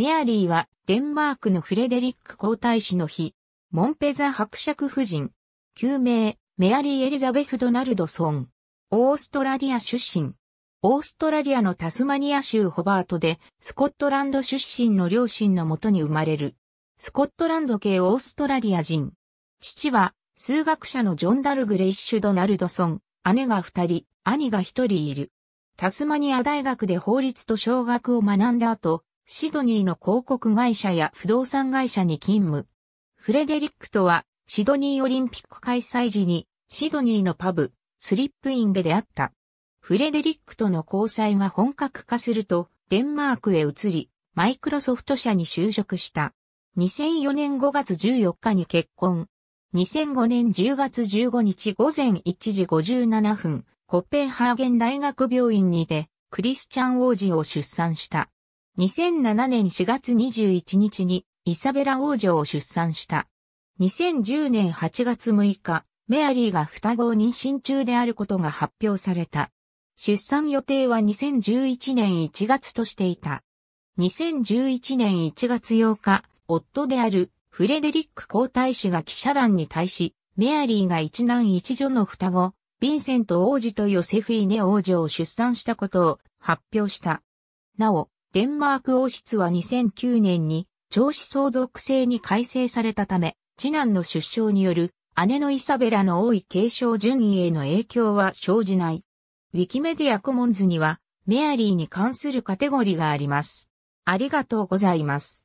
メアリーはデンマークのフレデリック皇太子の日、モンペザ伯爵夫人、旧名、メアリー・エリザベス・ドナルドソン、オーストラリア出身。オーストラリアのタスマニア州ホバートで、スコットランド出身の両親のもとに生まれる。スコットランド系オーストラリア人。父は、数学者のジョン・ダルグレイッシュ・ドナルドソン、姉が二人、兄が一人いる。タスマニア大学で法律と小学を学んだ後、シドニーの広告会社や不動産会社に勤務。フレデリックとは、シドニーオリンピック開催時に、シドニーのパブ、スリップインで出会った。フレデリックとの交際が本格化すると、デンマークへ移り、マイクロソフト社に就職した。2004年5月14日に結婚。2005年10月15日午前1時57分、コッペンハーゲン大学病院にて、クリスチャン王子を出産した。2007年4月21日にイサベラ王女を出産した。2010年8月6日、メアリーが双子を妊娠中であることが発表された。出産予定は2011年1月としていた。2011年1月8日、夫であるフレデリック皇太子が記者団に対し、メアリーが一男一女の双子、ヴィンセント王子とヨセフィーネ王女を出産したことを発表した。なお、デンマーク王室は2009年に長子相続制に改正されたため、次男の出生による姉のイサベラの王位継承順位への影響は生じない。ウィキメディアコモンズにはメアリーに関するカテゴリーがあります。ありがとうございます。